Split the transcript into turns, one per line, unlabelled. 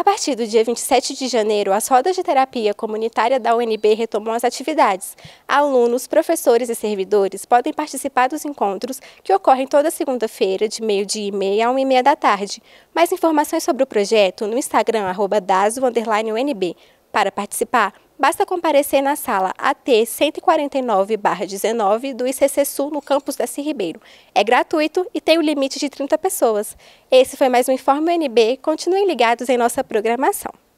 A partir do dia 27 de janeiro, as rodas de terapia comunitária da UNB retomam as atividades. Alunos, professores e servidores podem participar dos encontros que ocorrem toda segunda-feira, de meio-dia e meia a uma e meia da tarde. Mais informações sobre o projeto no Instagram, arroba daso, para participar, basta comparecer na sala AT 149-19 do ICC Sul no campus Darcy Ribeiro. É gratuito e tem o um limite de 30 pessoas. Esse foi mais um Informe UNB. Continuem ligados em nossa
programação.